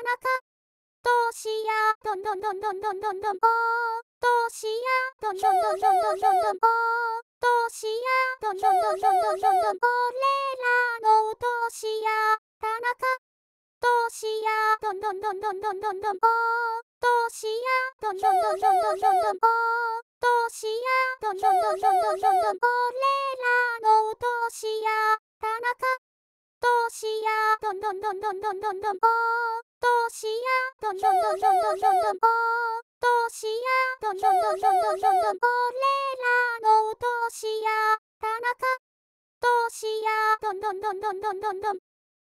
なか。どうしや、どんどんどんどんどんどんどん、おー。どうしや、どんどんどんどんどんどんどん、おー。どうしや、どんどんどんどんどんどんどん、俺らのどうしや、田中。どうしや、どんどんどんどんどんどんどん、おー。どうしや、どんどんどんどんどんどんどん、おー。どうしや、どんどんどんどんどんどんどん、俺らのどうしや、田中。どうしや、どんどんどんどんどんどんどん、おー。としやどんどんどんどんどんどんどおとしやどんどんどんどんどんどんどん俺らのおとしや田中としやどんどんどんどんどんどんどん